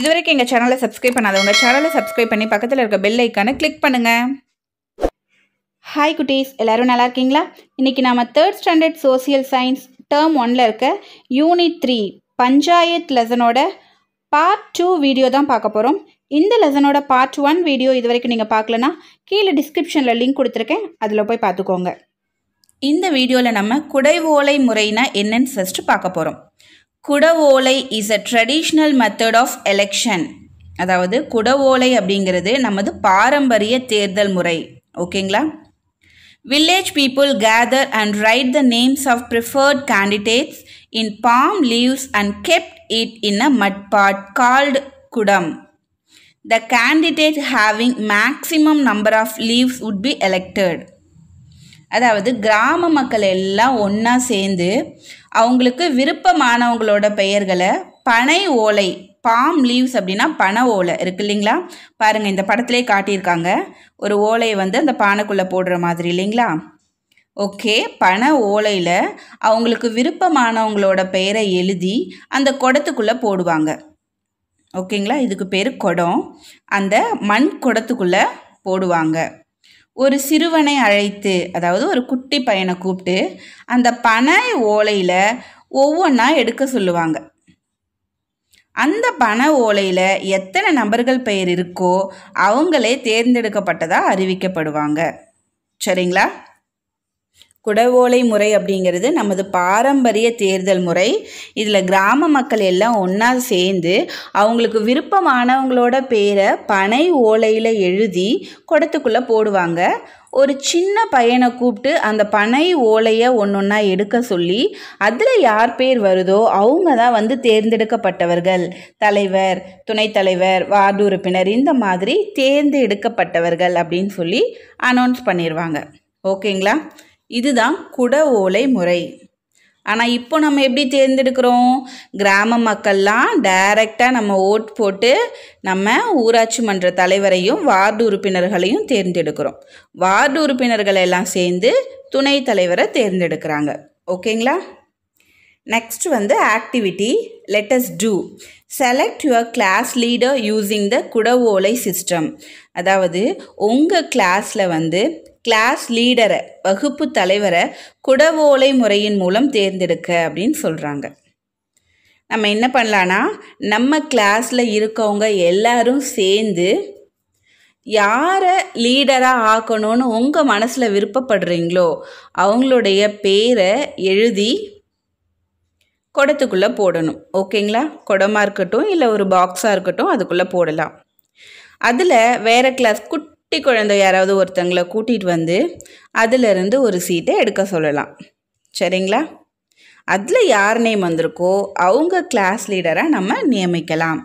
இதுவரைக்கும் எங்கள் சேனலை சப்ஸ்கிரைப் பண்ணாதவங்க சேனலை சப்ஸ்கிரைப் பண்ணி பக்கத்தில் இருக்க பெல் ஐக்கானை கிளிக் பண்ணுங்கள் ஹாய் குட்டீஸ் எல்லோரும் நல்லா இருக்கீங்களா இன்றைக்கி நாம் third standard social science term ஒனில் இருக்க யூனிட் த்ரீ பஞ்சாயத் லெசனோட பார்ட் டூ வீடியோ தான் பார்க்க போகிறோம் இந்த லெசனோட பார்ட் ஒன் வீடியோ இது வரைக்கும் நீங்கள் பார்க்கலனா கீழே டிஸ்கிரிப்ஷனில் லிங்க் கொடுத்துருக்கேன் அதில் போய் பார்த்துக்கோங்க இந்த வீடியோவில் நம்ம குடைவோலை முறைனா என்னன்னு ஃபஸ்ட்டு பார்க்க போகிறோம் kudavolai is a traditional method of election அதாவது குடவோலை அப்படிங்கிறது நமது பாரம்பரிய தேர்தல் முறை ஓகேங்களா village people gather and write the names of preferred candidates in palm leaves and kept it in a mud pot called kudam the candidate having maximum number of leaves would be elected அதாவது கிராம மக்கள் எல்லாம் ஒன்றா சேர்ந்து அவங்களுக்கு விருப்பமானவங்களோட பெயர்களை பனை ஓலை பாம் லீவ்ஸ் அப்படின்னா பனை ஓலை இருக்கு இல்லைங்களா பாருங்கள் இந்த படத்துலேயே காட்டியிருக்காங்க ஒரு ஓலையை வந்து அந்த பானைக்குள்ளே போடுற மாதிரி இல்லைங்களா ஓகே பண ஓலையில் அவங்களுக்கு விருப்பமானவங்களோட பெயரை எழுதி அந்த குடத்துக்குள்ளே போடுவாங்க ஓகேங்களா இதுக்கு பேர் குடம் அந்த மண் குடத்துக்குள்ளே போடுவாங்க ஒரு சிறுவனை அழைத்து அதாவது ஒரு குட்டி பையனை கூப்பிட்டு அந்த பனை ஓலையில் ஒவ்வொன்றா எடுக்க சொல்லுவாங்க அந்த பண ஓலையில் எத்தனை நபர்கள் பெயர் இருக்கோ அவங்களே தேர்ந்தெடுக்கப்பட்டதாக அறிவிக்கப்படுவாங்க சரிங்களா குடவோலை முறை அப்படிங்கிறது நமது பாரம்பரிய தேர்தல் முறை இதில் கிராம மக்கள் எல்லாம் ஒன்றா சேர்ந்து அவங்களுக்கு விருப்பமானவங்களோட பேரை பனை ஓலையில் எழுதி குடத்துக்குள்ளே போடுவாங்க ஒரு சின்ன பையனை கூப்பிட்டு அந்த பனை ஓலையை ஒன்று ஒன்றா எடுக்க சொல்லி அதில் யார் பேர் வருதோ அவங்க தான் வந்து தேர்ந்தெடுக்கப்பட்டவர்கள் தலைவர் துணைத் தலைவர் வார்டு உறுப்பினர் இந்த மாதிரி தேர்ந்தெடுக்கப்பட்டவர்கள் அப்படின்னு சொல்லி அனௌன்ஸ் பண்ணிடுவாங்க ஓகேங்களா இதுதான் குட ஓலை முறை ஆனால் இப்போ நம்ம எப்படி தேர்ந்தெடுக்கிறோம் கிராம மக்கள்லாம் டைரெக்டாக நம்ம ஓட் போட்டு நம்ம ஊராட்சி மன்ற தலைவரையும் வார்டு உறுப்பினர்களையும் தேர்ந்தெடுக்கிறோம் வார்டு உறுப்பினர்கள் எல்லாம் சேர்ந்து துணை தலைவரை தேர்ந்தெடுக்கிறாங்க ஓகேங்களா நெக்ஸ்ட் வந்து activity let's do select your class leader using the kudavolai system அதாவது உங்கள் கிளாஸில் வந்து கிளாஸ் லீடரை வகுப்பு தலைவரை குடவோலை முறையின் மூலம் தேர்ந்தெடுக்க அப்படின்னு சொல்கிறாங்க நம்ம என்ன பண்ணலான்னா நம்ம கிளாஸில் இருக்கவங்க எல்லாரும் சேர்ந்து யாரை லீடராக ஆக்கணும்னு உங்கள் மனசில் விருப்பப்படுறீங்களோ அவங்களுடைய பேரை எழுதி குடத்துக்குள்ளே போடணும் ஓகேங்களா குடமாக இருக்கட்டும் இல்லை ஒரு பாக்ஸாக இருக்கட்டும் அதுக்குள்ளே போடலாம் அதில் வேறு கிளாஸ் குட் குட்டி குழந்தை யாராவது ஒருத்தங்களை கூட்டிகிட்டு வந்து அதிலிருந்து ஒரு சீட்டை எடுக்க சொல்லலாம் சரிங்களா அதில் யார் நேம் வந்திருக்கோ அவங்க கிளாஸ் லீடராக நம்ம நியமிக்கலாம்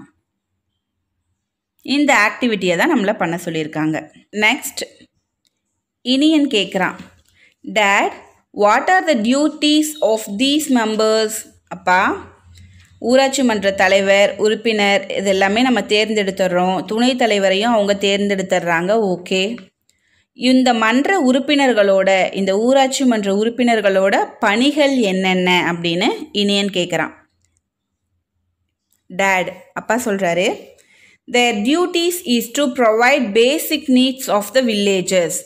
இந்த ஆக்டிவிட்டியை தான் நம்மளை பண்ண சொல்லியிருக்காங்க நெக்ஸ்ட் இனியன் கேட்குறான் dad what are the duties of these members அப்பா ஊராட்சி மன்ற தலைவர் உறுப்பினர் இது எல்லாமே நம்ம தேர்ந்தெடுத்துடுறோம் துணைத் தலைவரையும் அவங்க தேர்ந்தெடுத்துடுறாங்க ஓகே இந்த மன்ற உறுப்பினர்களோட இந்த ஊராட்சி மன்ற உறுப்பினர்களோட பணிகள் என்னென்ன அப்படின்னு இனியன் கேட்குறான் டேட் அப்பா சொல்கிறாரு their duties is to provide basic needs of the villages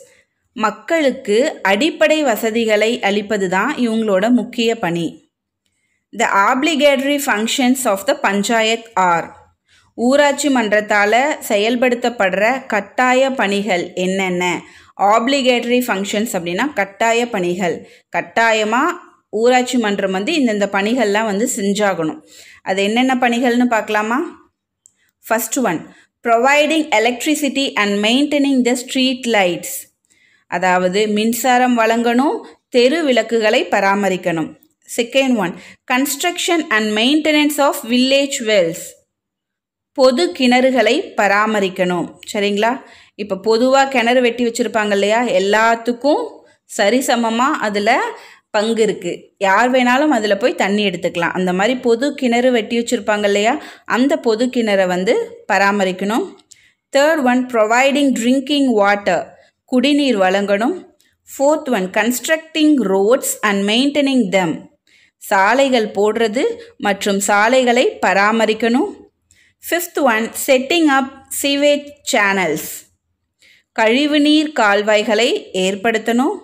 மக்களுக்கு அடிப்படை வசதிகளை அளிப்பது தான் இவங்களோட முக்கிய பணி the obligatory functions of the panchayat are ஊராட்சி மன்றத்தால் செயல்படுத்தப்படுற கட்டாய பணிகள் என்னென்ன ஆப்ளிகேட்டரி ஃபங்க்ஷன்ஸ் அப்படின்னா கட்டாய பணிகள் கட்டாயமாக ஊராட்சி மன்றம் வந்து இந்தந்த பணிகள்லாம் வந்து செஞ்சாகணும் அது என்னென்ன பணிகள்னு பார்க்கலாமா first one providing electricity and maintaining the street lights அதாவது மின்சாரம் வழங்கணும் தெரு விளக்குகளை பராமரிக்கணும் second one construction and maintenance of village wells பொது கிணறுகளை பராமரிக்கணும் சரிங்களா இப்போ பொதுவாக கிணறு வெட்டி வச்சுருப்பாங்க இல்லையா எல்லாத்துக்கும் சரிசமமாக அதில் பங்கு இருக்குது யார் வேணாலும் அதில் போய் தண்ணி எடுத்துக்கலாம் அந்த மாதிரி பொது கிணறு வெட்டி வச்சுருப்பாங்க இல்லையா அந்த பொது கிணறை வந்து பராமரிக்கணும் third one providing drinking water குடிநீர் வழங்கணும் fourth one constructing roads and maintaining them சாலைகள் போடுறது மற்றும் சாலைகளை பராமரிக்கணும் fifth one setting up sewage channels கழிவுநீர் கால்வாய்களை ஏற்படுத்தணும்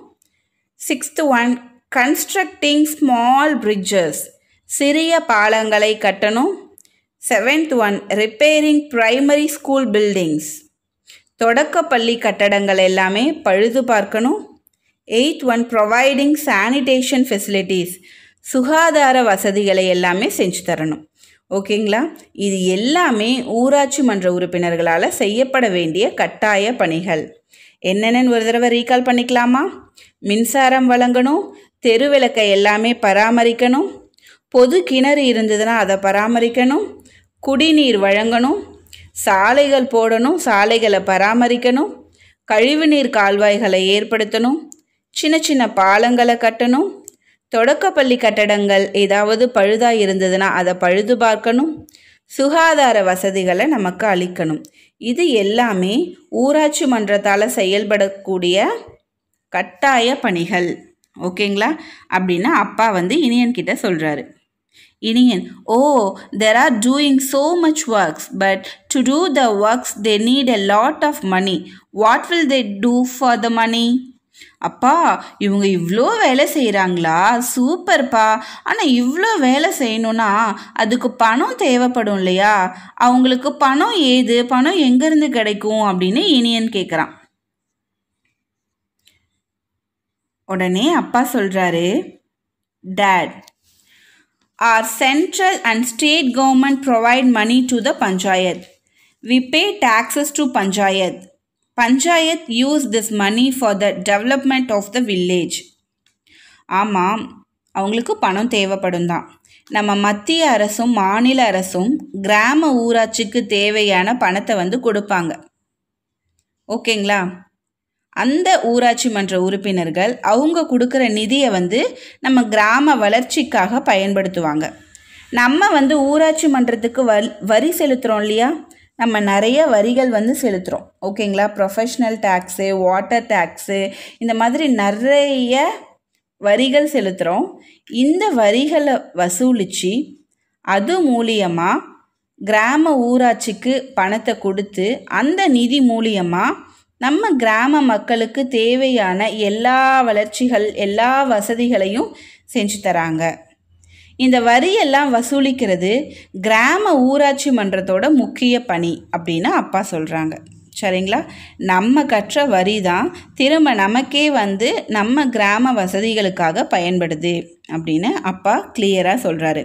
sixth one constructing small bridges சிறிய பாலங்களை கட்டணும் seventh one repairing primary school buildings தொடக்கப்பள்ளி கட்டடங்கள் எல்லாமே பழுது பார்க்கணும் eighth one providing sanitation facilities சுகாதார வசதிகளை எல்லாமே செஞ்சு தரணும் ஓகேங்களா இது எல்லாமே ஊராட்சி மன்ற உறுப்பினர்களால் செய்யப்பட வேண்டிய கட்டாய பணிகள் என்னென்னு ஒரு தடவை ரீகால் பண்ணிக்கலாமா மின்சாரம் வழங்கணும் தெருவிளக்கை எல்லாமே பராமரிக்கணும் பொது கிணறு இருந்ததுன்னா அதை பராமரிக்கணும் குடிநீர் வழங்கணும் சாலைகள் போடணும் சாலைகளை பராமரிக்கணும் கழிவுநீர் கால்வாய்களை ஏற்படுத்தணும் சின்ன சின்ன பாலங்களை கட்டணும் தொடக்கப்பள்ளி கட்டடங்கள் ஏதாவது பழுதாக இருந்ததுன்னா அதை பழுது பார்க்கணும் சுகாதார வசதிகளை நமக்கு அளிக்கணும் இது எல்லாமே ஊராட்சி மன்றத்தால் செயல்படக்கூடிய கட்டாய பணிகள் ஓகேங்களா அப்படின்னா அப்பா வந்து இனியன்கிட்ட சொல்கிறாரு Iniyan oh there are doing so much works but to do the works they need a lot of money what will they do for the money அப்பா இவங்க இவ்வளோ வேலை செய்கிறாங்களா சூப்பர்ப்பா ஆனால் இவ்வளோ வேலை செய்யணும்னா அதுக்கு பணம் தேவைப்படும் இல்லையா அவங்களுக்கு பணம் ஏது பணம் எங்கேருந்து கிடைக்கும் அப்படின்னு இனியன் கேட்குறான் உடனே அப்பா சொல்கிறாரு dad are central and state government provide money to the panchayat we pay taxes to panchayat panchayat use this money for the development of the village ஆமாம் அவங்களுக்கு பணம் தேவைப்படும் தான் நம்ம மத்திய அரசும் மாநில அரசும் கிராம ஊராட்சிக்கு தேவையான பணத்தை வந்து கொடுப்பாங்க ஓகேங்களா அந்த ஊராட்சி மன்ற உறுப்பினர்கள் அவங்க கொடுக்குற நிதியை வந்து நம்ம கிராம வளர்ச்சிக்காக பயன்படுத்துவாங்க நம்ம வந்து ஊராட்சி மன்றத்துக்கு வரி செலுத்துகிறோம் இல்லையா நம்ம நிறைய வரிகள் வந்து செலுத்துகிறோம் ஓகேங்களா ப்ரொஃபஷ்னல் டேக்ஸு வாட்டர் டேக்ஸு இந்த மாதிரி நிறைய வரிகள் செலுத்துகிறோம் இந்த வரிகளை வசூலித்து அது மூலியமாக கிராம ஊராட்சிக்கு பணத்தை கொடுத்து அந்த நிதி மூலியமாக நம்ம கிராம மக்களுக்கு தேவையான எல்லா வளர்ச்சிகள் எல்லா வசதிகளையும் செஞ்சு தராங்க இந்த வரியெல்லாம் வசூலிக்கிறது கிராம ஊராட்சி மன்றத்தோட முக்கிய பணி அப்படின்னு அப்பா சொல்கிறாங்க சரிங்களா நம்ம கற்ற வரி தான் திரும்ப நமக்கே வந்து நம்ம கிராம வசதிகளுக்காக பயன்படுது அப்படின்னு அப்பா கிளியராக சொல்கிறாரு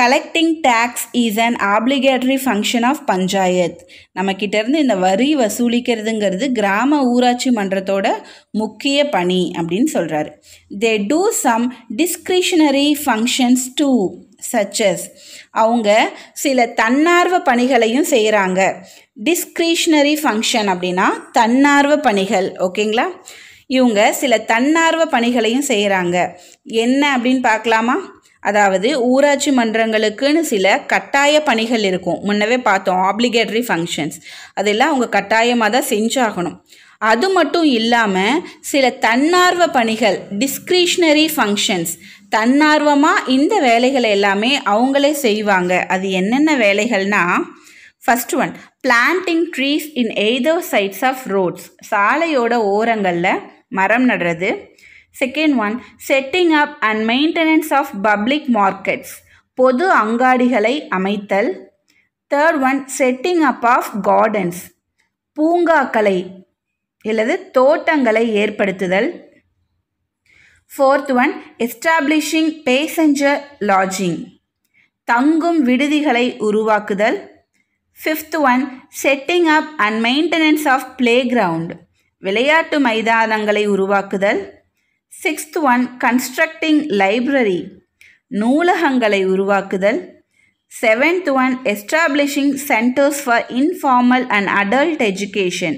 collecting tax is an obligatory function of panchayat நம்மக்கிட்டேருந்து இந்த வரி வசூலிக்கிறதுங்கிறது கிராம ஊராட்சி மன்றத்தோட முக்கிய பணி அப்படின்னு சொல்கிறாரு they do some discretionary functions to such as அவங்க சில தன்னார்வ பணிகளையும் செய்கிறாங்க டிஸ்கிரிஷ்னரி ஃபங்க்ஷன் அப்படின்னா தன்னார்வ பணிகள் ஓகேங்களா இவங்க சில தன்னார்வ பணிகளையும் செய்கிறாங்க என்ன அப்படின்னு பார்க்கலாமா அதாவது ஊராட்சி மன்றங்களுக்குன்னு சில கட்டாய பணிகள் இருக்கும் முன்னவே பார்த்தோம் ஆப்ளிகேட்டரி ஃபங்க்ஷன்ஸ் அதெல்லாம் அவங்க கட்டாயமாக தான் செஞ்சாகணும் அது மட்டும் இல்லாமல் சில தன்னார்வ பணிகள் டிஸ்க்ரிஷ்னரி ஃபங்க்ஷன்ஸ் தன்னார்வமாக இந்த வேலைகளை எல்லாமே அவங்களே செய்வாங்க அது என்னென்ன வேலைகள்னா first one planting trees in either sides of roads சாலையோட ஓரங்களில் மரம் நடுறது second one setting up and maintenance of public markets பொது அங்காடிகளை அமைத்தல் third one setting up of gardens பூங்காக்களை அல்லது தோட்டங்களை ஏற்படுத்துதல் fourth one establishing passenger lodging தங்கும் விடுதிகளை உருவாக்குதல் fifth one setting up and maintenance of play ground விளையாட்டு மைதானங்களை உருவாக்குதல் சிக்ஸ்த் ஒன் கன்ஸ்ட்ரக்டிங் லைப்ரரி நூலகங்களை உருவாக்குதல் seventh one establishing centres for informal and adult education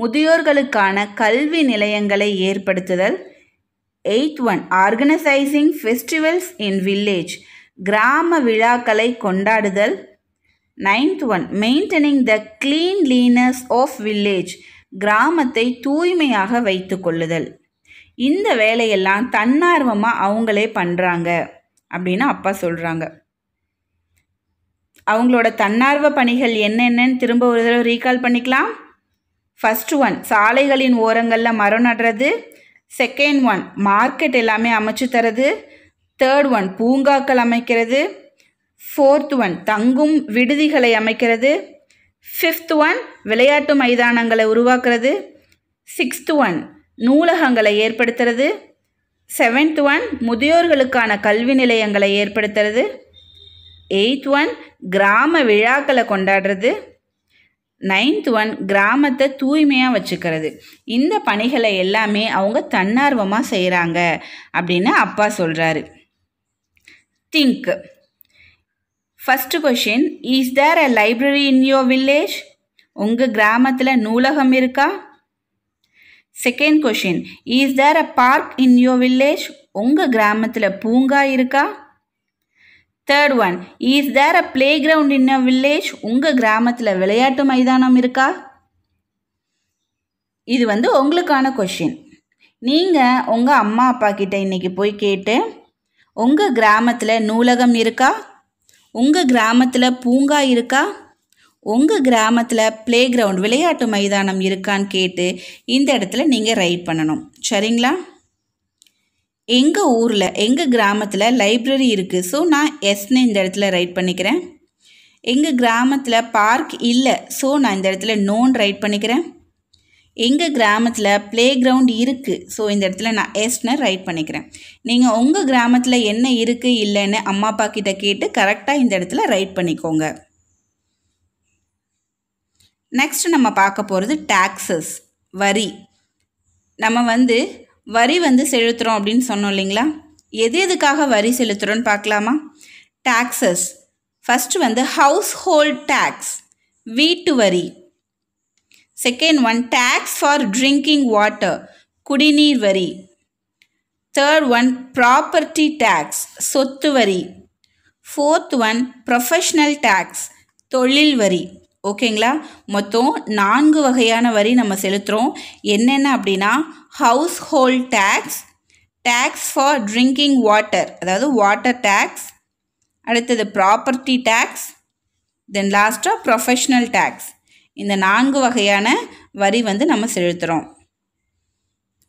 முதியோர்களுக்கான கல்வி நிலையங்களை ஏற்படுத்துதல் eighth one organising festivals in village கிராம விழாக்களை கொண்டாடுதல் ninth one maintaining the cleanliness of village கிராமத்தை தூய்மையாக வைத்து கொள்ளுதல் இந்த வேலையெல்லாம் தன்னார்வமாக அவங்களே பண்ணுறாங்க அப்படின்னு அப்பா சொல்கிறாங்க அவங்களோட தன்னார்வ பணிகள் என்னென்னு திரும்ப ஒரு தடவை ரீகால் பண்ணிக்கலாம் ஃபஸ்ட் ஒன் சாலைகளின் ஓரங்களில் மரம் நடுறது செகண்ட் ஒன் மார்க்கெட் எல்லாமே அமைச்சு தரது தேர்ட் ஒன் பூங்காக்கள் அமைக்கிறது ஃபோர்த் ஒன் தங்கும் விடுதிகளை அமைக்கிறது ஃபிஃப்த் ஒன் விளையாட்டு மைதானங்களை உருவாக்குறது சிக்ஸ்த் ஒன் நூலகங்களை ஏற்படுத்துறது செவன்த் ஒன் முதியோர்களுக்கான கல்வி நிலையங்களை ஏற்படுத்துறது எயித் ஒன் கிராம விழாக்களை கொண்டாடுறது நைன்த் ஒன் கிராமத்தை தூய்மையாக வச்சுக்கிறது இந்த பணிகளை எல்லாமே அவங்க தன்னார்வமாக செய்கிறாங்க அப்படின்னு அப்பா சொல்கிறாரு think first question is there a library in your village உங்கள் கிராமத்தில் நூலகம் இருக்கா second question is there a park in your village உங்கள் கிராமத்தில் பூங்கா இருக்கா third one is there a play ground in a village உங்கள் கிராமத்தில் விளையாட்டு மைதானம் இருக்கா இது வந்து உங்களுக்கான கொஷின் நீங்கள் உங்கள் அம்மா அப்பா கிட்ட இன்றைக்கி போய் கேட்டு உங்கள் கிராமத்தில் நூலகம் இருக்கா உங்கள் கிராமத்தில் பூங்கா இருக்கா உங்கள் கிராமத்தில் ப்ளே கிரவுண்ட் விளையாட்டு மைதானம் இருக்கான்னு கேட்டு இந்த இடத்துல நீங்கள் ரைட் பண்ணணும் சரிங்களா எங்கள் ஊரில் எங்கள் கிராமத்தில் லைப்ரரி இருக்குது ஸோ நான் எஸ்னு இந்த இடத்துல ரைட் பண்ணிக்கிறேன் எங்கள் கிராமத்தில் பார்க் இல்லை ஸோ நான் இந்த இடத்துல நோன் ரைட் பண்ணிக்கிறேன் எங்கள் கிராமத்தில் ப்ளே கிரவுண்ட் இருக்குது ஸோ இந்த இடத்துல நான் எஸ்னு ரைட் பண்ணிக்கிறேன் நீங்கள் உங்கள் கிராமத்தில் என்ன இருக்குது இல்லைன்னு அம்மா அப்பா கிட்ட கேட்டு கரெக்டாக இந்த இடத்துல ரைட் பண்ணிக்கோங்க நெக்ஸ்ட் நம்ம பார்க்க போகிறது டேக்ஸஸ் வரி நம்ம வந்து வரி வந்து செலுத்துகிறோம் அப்படின்னு சொன்னோம் இல்லைங்களா எது எதுக்காக வரி செலுத்துகிறோன்னு பார்க்கலாமா டேக்ஸஸ் ஃபஸ்ட்டு வந்து ஹவுஸ் ஹோல்ட் டேக்ஸ் வீட்டு வரி second one tax for drinking water குடிநீர் வரி தேர்ட் ஒன் ப்ராப்பர்ட்டி டேக்ஸ் சொத்து வரி ஃபோர்த் ஒன் ப்ரொஃபஷ்னல் டேக்ஸ் தொழில் வரி ஓகேங்களா மொத்தம் நான்கு வகையான வரி நம்ம செலுத்துகிறோம் என்னென்ன அப்படின்னா household tax tax for drinking water அதாவது வாட்டர் டேக்ஸ் அடுத்தது ப்ராப்பர்ட்டி டேக்ஸ் தென் லாஸ்ட்டாக ப்ரொஃபஷ்னல் டேக்ஸ் இந்த நான்கு வகையான வரி வந்து நம்ம செலுத்துகிறோம்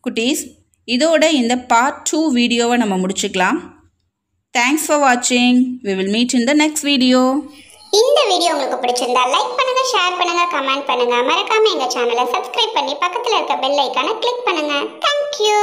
குட்டீஸ் இதோட இந்த பார்ட் டூ வீடியோவை நம்ம முடிச்சுக்கலாம் தேங்க்ஸ் ஃபார் வாட்சிங் we will meet in the next video இந்த வீடியோ உங்களுக்கு பிடிச்சிருந்தா லைக் பண்ணுங்க ஷேர் பண்ணுங்க கமெண்ட் பண்ணுங்க மறக்காம எங்க சேனலை சப்ஸ்கிரைப் பண்ணி பக்கத்தில் இருக்க பெல் ஐக்கான கிளிக் பண்ணுங்க தேங்க்யூ